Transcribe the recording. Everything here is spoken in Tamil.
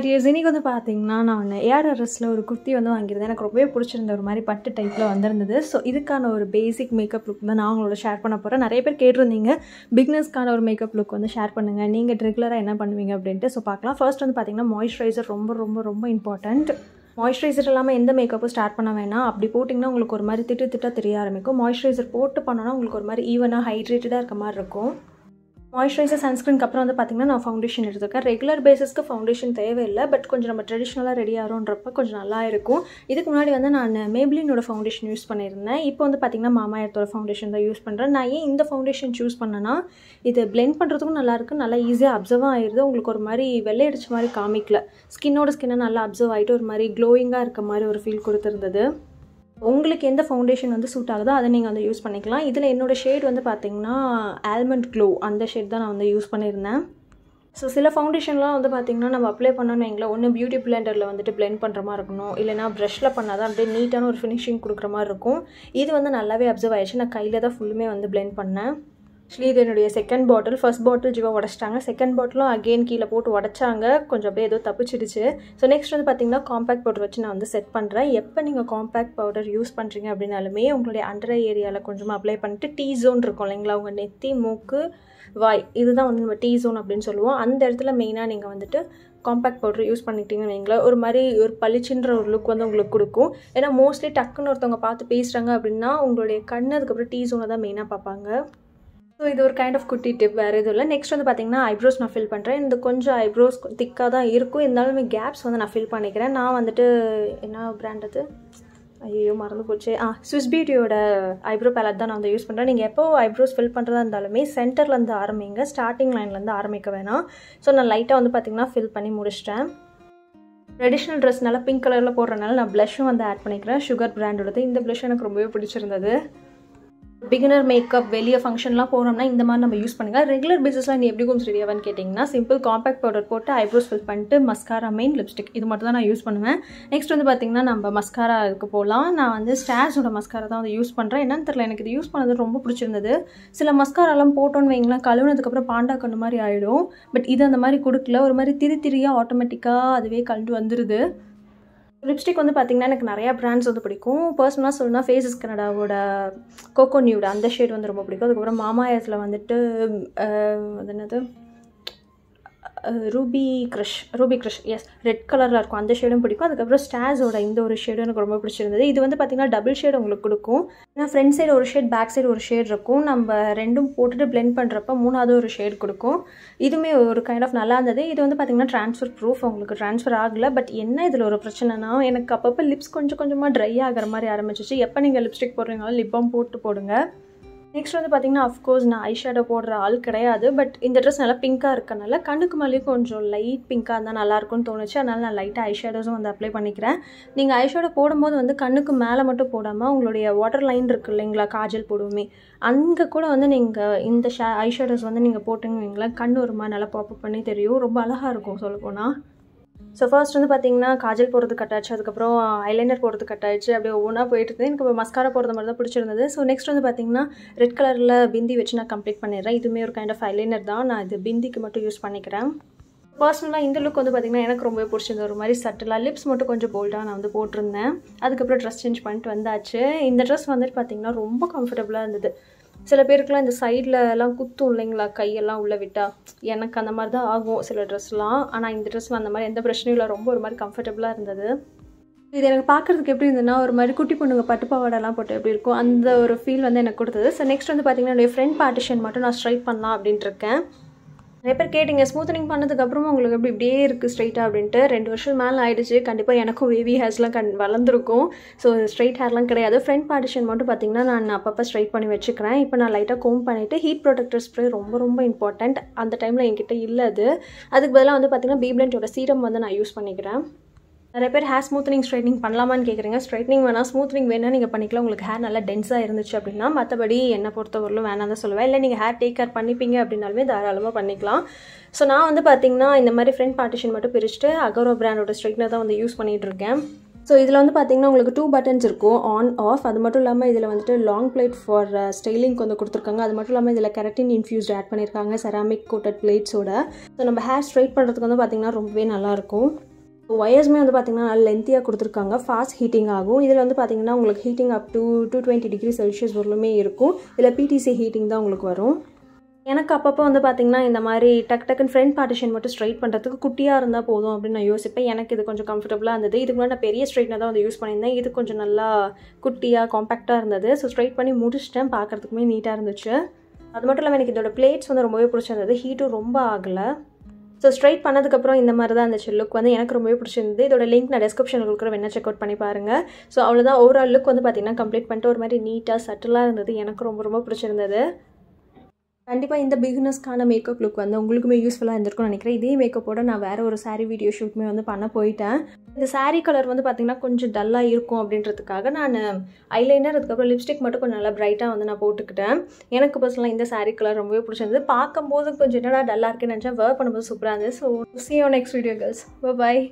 ஹாய் இன்றைக்கி வந்து பார்த்தீங்கன்னா நான் ஒன்று ஒரு குர்த்தி வந்து வாங்கியிருந்தேன் எனக்கு ரொம்பவே பிடிச்சிருந்த ஒரு மாதிரி பட்டு டைப்பில் வந்திருந்தது ஸோ இதுக்கான ஒரு பேசிக் மேக்கப் லுக் தான் நான் உங்களோட ஷேர் பண்ண போகிறேன் நிறைய பேர் கேட்டிருந்தீங்க பிக்னஸ்க்கான ஒரு மேக்கப் லுக் வந்து ஷேர் பண்ணுங்கள் நீங்கள் ரெகுலராக என்ன பண்ணுவீங்க அப்படின்ட்டு ஸோ பார்க்கலாம் ஃபர்ஸ்ட் வந்து பார்த்திங்கன்னா மாய்ஸ்சரைசர் ரொம்ப ரொம்ப ரொம்ப இம்பார்ட்டண்ட் மாய்ஸ்சரைசர் இல்லாமல் எந்த மேக்கப்பும் ஸ்டார்ட் பண்ண வேணாம் அப்படி போட்டிங்கன்னா உங்களுக்கு ஒரு மாதிரி திட்டு திட்டாக தெரிய ஆரம்பிக்கும் மாய்ஸ்சரைசர் போட்டு பண்ணோன்னா உங்களுக்கு ஒரு மாதிரி ஈவனாக ஹைட்ரேட்டடாக இருக்க மாதிரி இருக்கும் மாய்ஸ்சரைசர் சன்ஸ்க்ரீனுக்கு அப்புறம் வந்து பார்த்தீங்கன்னா நான் ஃபவுண்டேஷன் எடுத்துருக்கேன் ரெகுலர் பேசிஸ்க்கு ஃபவுண்டேஷன் தேவையில்லை பட் கொஞ்சம் நம்ம ட்ரெடிஷ்னலாக ரெடி ஆகிறோன்றப்ப கொஞ்சம் நல்லா இருக்கும் இதுக்கு முன்னாடி வந்து நான் மேப்ளினோட ஃபவுண்டேஷன் யூஸ் பண்ணியிருந்தேன் இப்போ வந்து பார்த்திங்கன்னா மாமாயத்தோட ஃபவுண்டேஷன் தான் யூஸ் பண்ணுறேன் நான் ஏன் இந்த ஃபவுண்டேஷன் சூஸ் பண்ணனா இது பிளெண்ட் பண்ணுறதுக்கும் நல்லாயிருக்கு நல்லா ஈஸியாக அப்சர்வ் ஆயிடுது உங்களுக்கு ஒரு மாதிரி வெள்ளையடிச்ச மாதிரி காமிக்கல ஸ்கின்னோட ஸ்கின்னை நல்லா அப்சர்வ் ஆகிட்டு ஒரு மாதிரி க்ளோயிங்காக இருக்க மாதிரி ஒரு ஃபீல் கொடுத்துருந்தது உங்களுக்கு எந்த ஃபவுண்டேஷன் வந்து சூட் ஆகுதோ அதை நீங்கள் வந்து யூஸ் பண்ணிக்கலாம் இதில் என்னோடய ஷேட் வந்து பார்த்திங்கன்னா ஆல்மண்ட் க்ளோ அந்த ஷேட் தான் நான் வந்து யூஸ் பண்ணியிருந்தேன் ஸோ சில ஃபவுண்டேஷன்லாம் வந்து பார்த்திங்கன்னா நம்ம அப்ளை பண்ணணும் எங்களை ஒன்று பியூட்டி பிளெண்டரில் வந்துட்டு பிளெண்ட் பண்ணுற மாதிரி இருக்கணும் இல்லைனா ப்ரஷில் பண்ணால் தான் அப்படியே நீட்டான ஒரு ஃபினிஷிங் கொடுக்குற மாதிரி இருக்கும் இது வந்து நல்லாவே அப்சர்வ் ஆகிடுச்சு நான் கையில் தான் ஃபுல்லுமே வந்து பிளெண்ட் பண்ணேன் ஆக்சுவலி இது என்னுடைய second bottle first bottle Jiva உடச்சிட்டாங்க செகண்ட் பாட்டிலும் அகெயின் கீழே போட்டு உடச்சாங்க கொஞ்சம் அப்படியே ஏதோ தப்பிச்சிடுச்சு ஸோ நெக்ஸ்ட் வந்து பார்த்திங்கன்னா காம்பேக்ட் பவுடர் வச்சு நான் வந்து செட் பண்ணுறேன் எப்போ நீங்கள் காம்பேக்ட் பவுடர் யூஸ் பண்ணுறீங்க அப்படின்னாலுமே உங்களுடைய அண்டர் ஏரியாவில் கொஞ்சமாக அப்ளை பண்ணிட்டு டீ ஜோன் இருக்கும் இல்லைங்களா உங்கள் நெத்தி மூக்கு வாய் இதுதான் வந்து நம்ம டீ ஜோன் அப்படின்னு சொல்லுவோம் அந்த இடத்துல மெயினாக நீங்கள் வந்துட்டு காம்பேக்ட் பவுடர் யூஸ் பண்ணிட்டீங்கன்னு வைங்களேன் ஒரு மாதிரி ஒரு பளிச்சுன்ற ஒரு லுக் வந்து உங்களுக்கு கொடுக்கும் ஏன்னா மோஸ்ட்லி டக்குன்னு ஒருத்தவங்க பார்த்து பேசுகிறாங்க அப்படின்னா உங்களுடைய கண் அதுக்கப்புறம் டீ ஜோனை தான் மெயினாக பார்ப்பாங்க ஸோ இது ஒரு கைண்ட் ஆஃப் குட்டி டிப் வேறு எதுவும் இல்லை நெக்ஸ்ட் வந்து பார்த்திங்கன்னா ஐப்ரோஸ் நான் ஃபில் பண்ணுறேன் இந்த கொஞ்சம் ஐப்ரோஸ் திக்காக தான் இருக்கும் இருந்தாலுமே கேப்ஸ் வந்து நான் ஃபில் பண்ணிக்கிறேன் நான் வந்துட்டு என்ன பிராண்ட் அது ஐயோ மறந்து போச்சு ஆ ஸ்விஸ் பியூட்டியோட ஐப்ரோ பேலட் தான் நான் வந்து யூஸ் பண்ணுறேன் நீங்கள் எப்போ ஐப்ரோஸ் ஃபில் பண்ணுறதா இருந்தாலுமே சென்டர்லேருந்து ஆரம்பிங்க ஸ்டார்டிங் லைன்லேருந்து ஆரம்பிக்க வேணாம் ஸோ நான் லைட்டாக வந்து பார்த்திங்கன்னா ஃபில் பண்ணி முடிச்சிட்டேன் ட்ரெடிஷ்னல் ட்ரெஸ்னால பிங்க் கலரில் போடுறதுனால நான் ப்ளஷும் வந்து ஆட் பண்ணிக்கிறேன் சுகர் பிராண்டோடது இந்த ப்ளஷ் எனக்கு ரொம்பவே பிடிச்சிருந்தது பிகினர் மேக்கப் வெளியே ஃபங்க்ஷன்லாம் போகிறோம்னா இந்த மாதிரி நம்ம யூஸ் பண்ணுங்கள் ரெகுலர் பேசிஸில் நீ எப்படி கொஞ்சம் ரெடியாவான்னு கேட்டிங்கன்னா சிம்பிள் காம்பேக்ட் பவுடர் போட்டு ஐப்ரோஸ் ஃபில் பண்ணிட்டு மஸ்காரா மெயின் லிப்ஸ்டிக் இது மட்டும் தான் நான் யூஸ் பண்ணுவேன் நெக்ஸ்ட் வந்து பார்த்திங்கன்னா நம்ம மஸ்காரா இருக்கு போகலாம் நான் வந்து ஸ்டார்ஸோட மஸ்காரா தான் வந்து யூஸ் பண்ணுறேன் என்னன்னு தெரியல எனக்கு இது யூஸ் பண்ணது ரொம்ப பிடிச்சிருந்தது சில மஸ்காராலாம் போட்டோன்னு வைங்களா கழுவுனதுக்கப்புறம் பாண்டா கண்ணு மாதிரி ஆகிடும் பட் இது அந்த மாதிரி கொடுக்கல ஒரு மாதிரி திரி திரியாக ஆட்டோமேட்டிக்காக அதுவே கழுண்டு வந்துடுது லிப்ஸ்டிக் வந்து பார்த்திங்கன்னா எனக்கு நிறையா ப்ராண்ட்ஸ் வந்து பிடிக்கும் பர்சனலாக சொல்லணும்னா ஃபேஸஸ் கனடாவோட கோகோ நியூட அந்த ஷேட் வந்து ரொம்ப பிடிக்கும் அதுக்கப்புறம் மாமா ஏஸில் வந்துட்டு அது என்னது ரூபி க்ரஷ் ரூபி க்ரஷ் எஸ் ரெட் கலரில் இருக்கும் அந்த ஷேடும் பிடிக்கும் அதுக்கப்புறம் ஸ்டாஸோட இந்த ஒரு ஷேடும் எனக்கு ரொம்ப பிடிச்சிருந்தது இது வந்து பார்த்திங்கன்னா டபுள் ஷேட் உங்களுக்கு கொடுக்கும் ஏன்னா ஃப்ரண்ட் சைடு ஒரு ஷேட் பேக் சைடு ஒரு ஷேட் இருக்கும் நம்ம ரெண்டும் போட்டுட்டு பிளெண்ட் பண்ணுறப்ப மூணாவது ஒரு ஷேட் கொடுக்கும் இதுவுமே ஒரு கைண்ட் ஆஃப் நல்லா இருந்தது இது வந்து பார்த்திங்கன்னா ட்ரான்ஸ்ஃபர் ப்ரூஃப் உங்களுக்கு ட்ரான்ஸ்ஃபர் ஆகலை பட் என்ன இதில் ஒரு பிரச்சனைனா எனக்கு அப்பப்போ லிப்ஸ் கொஞ்சம் கொஞ்சமாக ட்ரை ஆகிற மாதிரி ஆரம்பிச்சிச்சு எப்போ நீங்கள் லிப்ஸ்டிக் போடுறீங்களோ லிப்பம் போட்டு போடுங்க நெக்ஸ்ட் வந்து பார்த்திங்கன்னா அஃப்கோர்ஸ் நான் ஐ ஷேடோ போடுற ஆள் கிடையாது பட் இந்த ட்ரெஸ் நல்லா பிங்காக இருக்கனால கண்ணுக்கு மேலேயும் கொஞ்சம் லைட் பிங்காக இருந்தால் நல்லாயிருக்கும்னு தோணுச்சு அதனால் நான் லைட்டாக ஐ ஷேடோஸும் வந்து அப்ளை பண்ணிக்கிறேன் நீங்கள் ஐ ஷேடோ போடும்போது வந்து கண்ணுக்கு மேலே மட்டும் போடாமல் உங்களுடைய வாட்டர் லைன் இருக்குது இல்லைங்களா காஜல் போடுவோமே அங்கே கூட வந்து நீங்கள் இந்த ஷே ஐ ஷேடோஸ் வந்து நீங்கள் போட்டுங்க கண் ஒரு மாதிரி நல்லா பாப்பப் பண்ணி தெரியும் ரொம்ப அழகாக இருக்கும் சொல்லப்போனால் ஸோ ஃபர்ஸ்ட் வந்து பார்த்தீங்கன்னா காஜல் போடுறது கட் ஆச்சு அதுக்கப்புறம் ஐலைனர் போடுறது கட் ஆயிடுச்சு அப்படியே ஒவ்வொன்றா போயிட்டு இருந்தது எனக்கு மஸ்காரா போடுறது மாதிரி தான் பிடிச்சிருந்தது ஸோ நெக்ஸ்ட் வந்து பார்த்தீங்கன்னா ரெட் கலரில் பிந்தி வச்சு நான் கம்ப்ளீட் பண்ணிடுறேன் இதுவுமே ஒரு கைண்ட் ஆஃப் ஐலைனர் தான் நான் இது பிந்திக்கு மட்டும் யூஸ் பண்ணிக்கிறேன் பர்சனலாக இந்த லுக் வந்து பார்த்திங்கன்னா எனக்கு ரொம்பவே பிடிச்சிருந்தது ஒரு மாதிரி சட்டலாக லிப்ஸ் மட்டும் கொஞ்சம் போல்டாக நான் வந்து போட்டிருந்தேன் அதுக்கப்புறம் ட்ரெஸ் சேஞ்ச் பண்ணிட்டு வந்தாச்சு இந்த ட்ரெஸ் வந்துட்டு பார்த்திங்கன்னா ரொம்ப கம்ஃபர்டபுளாக இருந்தது சில பேருக்குலாம் இந்த சைடில் எல்லாம் குத்தும் இல்லைங்களா கையெல்லாம் உள்ளே விட்டால் எனக்கு அந்த மாதிரி தான் ஆகும் சில ட்ரெஸ்லாம் ஆனால் இந்த ட்ரெஸ் அந்த மாதிரி எந்த பிரச்சனையும் இல்லை ரொம்ப ஒரு மாதிரி கம்ஃபர்டபுளாக இருந்தது இது எனக்கு பார்க்குறதுக்கு எப்படி இருந்ததுன்னா ஒரு மாதிரி குட்டி பொண்ணுங்க பட்டு பாவாடெல்லாம் போட்டு எப்படி இருக்கும் அந்த ஒரு ஃபீல் வந்து எனக்கு கொடுத்தது ஸோ நெக்ஸ்ட் வந்து பார்த்திங்கன்னா என்னுடைய ஃப்ரெண்ட் பார்ட்டிஷன் மட்டும் நான் ஸ்ட்ரைக் பண்ணலாம் அப்படின்ட்டு இருக்கேன் நிறைய பேர் கேட்டிங்க ஸ்மூத்தனிங் அப்புறமா உங்களுக்கு எப்படி இப்படியே இருக்குது ஸ்ட்ரைட்டா அப்படின்ட்டு ரெண்டு வருஷம் மேலே ஆகிடுச்சு கண்டிப்பாக எனக்கும் வேவி ஹேர்ஸ்லாம் கண் வளர்ந்துருக்கும் ஸோ ஸ்ட்ரைட் ஹேர்லாம் கிடையாது ஃப்ரண்ட் பார்ட்டிஷன் மட்டும் பார்த்தீங்கன்னா நான் அப்பப்போ ஸ்ட்ரைட் பண்ணி வச்சுக்கிறேன் இப்போ நான் லைட்டாக கோம் பண்ணிவிட்டு ஹீட் ப்ரொடக்டர் ஸ்ப்ரே ரொம்ப ரொம்ப இம்பார்ட்டண்ட் அந்த டைமில் என்கிட்ட இல்லை அது அதுக்கு பதிலாக வந்து பார்த்திங்கன்னா பீப்ளண்டோட சீரம் வந்து நான் யூஸ் பண்ணிக்கிறேன் நிறைய பேர் ஹேர் ஸ்மூத்னிங் ஸ்ட்ரைட்னிங் பண்ணலாமான்னு கேட்குறீங்க ஸ்ட்ரைட்னிங் வேணால் ஸ்மூத்னிங் வேணால் நீங்கள் பண்ணிக்கலாம் உங்களுக்கு ஹேர் நல்லா டென்ஸாக இருந்துச்சு அப்படின்னா மற்றபடி என்னை பொறுத்தவரையிலும் வேணாம் தான் சொல்லுவேன் இல்லை நீங்கள் ஹேர் டேக் கேர் பண்ணிப்பீங்க அப்படின்னாலுமே தாராளமாக பண்ணிக்கலாம் ஸோ நான் வந்து பார்த்திங்கன்னா இந்த மாதிரி ஃப்ரண்ட் பார்ட்டிஷன் மட்டும் பிரிச்சுட்டு அகரோ பிராண்டோட ஸ்ட்ரைட்னர் தான் வந்து யூஸ் பண்ணிகிட்டு இருக்கேன் ஸோ இதில் வந்து பார்த்திங்கன்னா உங்களுக்கு டூ பட்டன்ஸ் இருக்கும் ஆன் ஆஃப் அது மட்டும் இல்லாமல் இதில் வந்துட்டு லாங் பிளேட் ஃபார் ஸ்டைலிங் வந்து கொடுத்துருக்காங்க அது மட்டும் இல்லாமல் இதில் கெரட்டின் இன்ஃபியூஸ்ட் ஆட் பண்ணியிருக்காங்க செராமிக் கோட்டட் பிளேட்ஸோட ஸோ நம்ம ஹேர் ஸ்ட்ரைட் பண்ணுறதுக்கு வந்து பார்த்திங்கன்னா ரொம்பவே நல்லாயிருக்கும் ஒயர்ஸுமே வந்து பார்த்திங்கன்னா நல்லா லென்த்தியாக கொடுத்துருக்காங்க ஃபாஸ்ட் ஹீட்டிங் ஆகும் இதில் வந்து பார்த்திங்கன்னா உங்களுக்கு heating up to two twenty degree Celsius வரலுமே இருக்கும் இதில் பிடிசி ஹீட்டிங் தான் உங்களுக்கு வரும் எனக்கு அப்பப்போ வந்து பார்த்திங்கன்னா இந்த மாதிரி டக் டக்குன்னு ஃப்ரண்ட் பார்ட்டிஷன் மட்டும் ஸ்ட்ரைட் பண்ணுறதுக்கு குட்டியாக இருந்தால் போதும் அப்படின்னு நான் யோசிப்பேன் எனக்கு இது கொஞ்சம் கம்ஃபர்டபுளாக இருந்தது இதுக்கு முன்னாடி நான் பெரிய ஸ்ட்ரைட்னர் தான் வந்து யூஸ் பண்ணியிருந்தேன் இது கொஞ்சம் நல்லா குட்டியாக காம்பேக்டாக இருந்தது ஸோ ஸ்ட்ரைட் பண்ணி முடிச்சிட்டேன் பார்க்குறதுக்குமே நீட்டாக இருந்துச்சு அது மட்டும் இல்லாமல் எனக்கு இதோட பிளேட்ஸ் வந்து ரொம்பவே பிடிச்சிருந்தது ஹீட்டும் ரொம்ப ஆகலை ஸோ ஸ்ட்ரைட் பண்ணதுக்கப்புறம் இந்த மாதிரி தான் இருந்துச்சு லுக் வந்து எனக்கு ரொம்பவே பிடிச்சிருந்தது இதோட லிங்க் நான் டிஸ்கிரிப்ஷனில் கொடுக்குற வேணா செக் அவுட் பண்ணி பாருங்கள் ஸோ அவ்வளோதான் ஓவரால் லுக் வந்து பார்த்திங்கன்னா கம்ப்ளீட் பண்ணிட்டு ஒரு மாதிரி நீட்டாக சட்டிலாக இருந்தது எனக்கு ரொம்ப ரொம்ப பிடிச்சிருந்தது கண்டிப்பாக இந்த பிகினர்ஸ்க்கான மேக்கப் லுக் வந்து உங்களுக்குமே யூஸ்ஃபுல்லாக இருந்திருக்கும்னு நினைக்கிறேன் இதே மேக்கப்போட நான் வேறு ஒரு சாரீ வீடியோ ஷூட்டுமே வந்து பண்ண போயிட்டேன் இந்த சாரீ கலர் வந்து பார்த்திங்கன்னா கொஞ்சம் டல்லாக இருக்கும் அப்படின்றதுக்காக நான் ஐலைனர் அதுக்கப்புறம் லிப்ஸ்டிக் மட்டும் கொஞ்சம் நல்லா ப்ரைட்டாக வந்து நான் போட்டுக்கிட்டேன் எனக்கு பர்சனலாக இந்த சாரீ கலர் ரொம்பவே பிடிச்சிருந்தது பார்க்கும்போது கொஞ்சம் என்னடா டல்லாக இருக்குன்னு நினச்சேன் வேர் பண்ணும்போது சூப்பராக இருந்தது so see next video girls பாய்